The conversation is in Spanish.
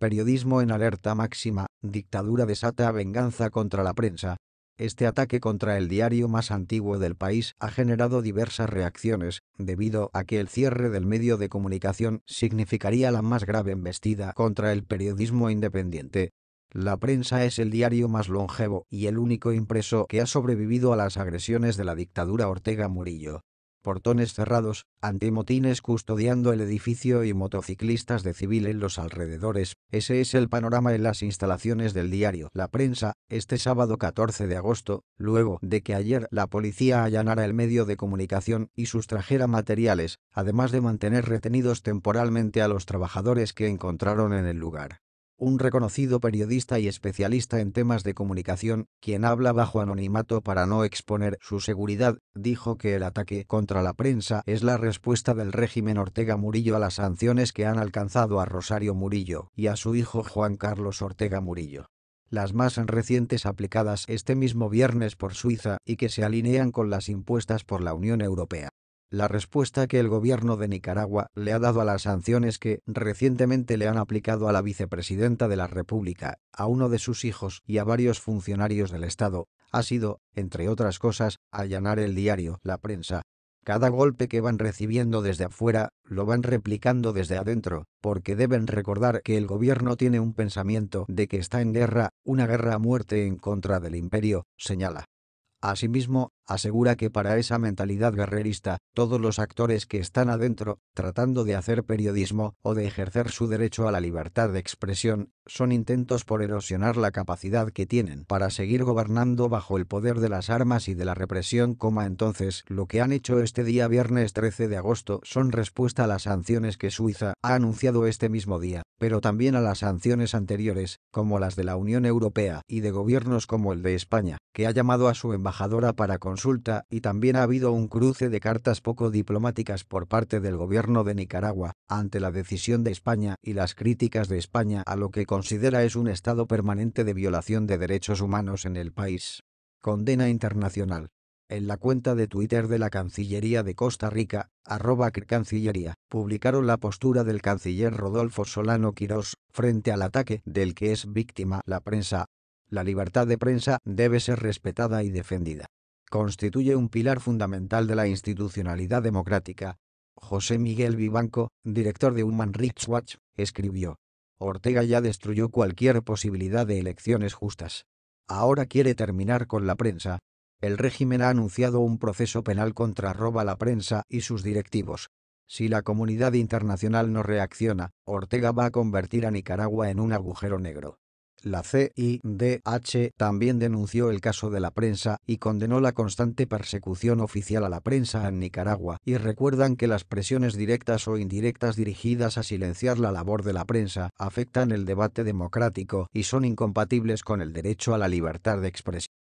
Periodismo en alerta máxima, dictadura desata venganza contra la prensa. Este ataque contra el diario más antiguo del país ha generado diversas reacciones, debido a que el cierre del medio de comunicación significaría la más grave embestida contra el periodismo independiente. La prensa es el diario más longevo y el único impreso que ha sobrevivido a las agresiones de la dictadura Ortega Murillo portones cerrados, antimotines custodiando el edificio y motociclistas de civil en los alrededores. Ese es el panorama en las instalaciones del diario La Prensa, este sábado 14 de agosto, luego de que ayer la policía allanara el medio de comunicación y sustrajera materiales, además de mantener retenidos temporalmente a los trabajadores que encontraron en el lugar un reconocido periodista y especialista en temas de comunicación, quien habla bajo anonimato para no exponer su seguridad, dijo que el ataque contra la prensa es la respuesta del régimen Ortega Murillo a las sanciones que han alcanzado a Rosario Murillo y a su hijo Juan Carlos Ortega Murillo las más recientes aplicadas este mismo viernes por Suiza y que se alinean con las impuestas por la Unión Europea la respuesta que el gobierno de Nicaragua le ha dado a las sanciones que recientemente le han aplicado a la vicepresidenta de la República, a uno de sus hijos y a varios funcionarios del Estado, ha sido, entre otras cosas, allanar el diario, la prensa. Cada golpe que van recibiendo desde afuera, lo van replicando desde adentro, porque deben recordar que el gobierno tiene un pensamiento de que está en guerra, una guerra a muerte en contra del imperio, señala. Asimismo, asegura que para esa mentalidad guerrerista, todos los actores que están adentro, tratando de hacer periodismo o de ejercer su derecho a la libertad de expresión, son intentos por erosionar la capacidad que tienen para seguir gobernando bajo el poder de las armas y de la represión, entonces lo que han hecho este día viernes 13 de agosto son respuesta a las sanciones que Suiza ha anunciado este mismo día, pero también a las sanciones anteriores, como las de la Unión Europea y de gobiernos como el de España, que ha llamado a su embajadora para y también ha habido un cruce de cartas poco diplomáticas por parte del gobierno de Nicaragua, ante la decisión de España y las críticas de España a lo que considera es un estado permanente de violación de derechos humanos en el país. Condena internacional. En la cuenta de Twitter de la Cancillería de Costa Rica, arroba Cancillería, publicaron la postura del canciller Rodolfo Solano Quirós frente al ataque del que es víctima la prensa. La libertad de prensa debe ser respetada y defendida constituye un pilar fundamental de la institucionalidad democrática. José Miguel Vivanco, director de Human Rights Watch, escribió, Ortega ya destruyó cualquier posibilidad de elecciones justas. Ahora quiere terminar con la prensa. El régimen ha anunciado un proceso penal contra roba la prensa y sus directivos. Si la comunidad internacional no reacciona, Ortega va a convertir a Nicaragua en un agujero negro. La CIDH también denunció el caso de la prensa y condenó la constante persecución oficial a la prensa en Nicaragua y recuerdan que las presiones directas o indirectas dirigidas a silenciar la labor de la prensa afectan el debate democrático y son incompatibles con el derecho a la libertad de expresión.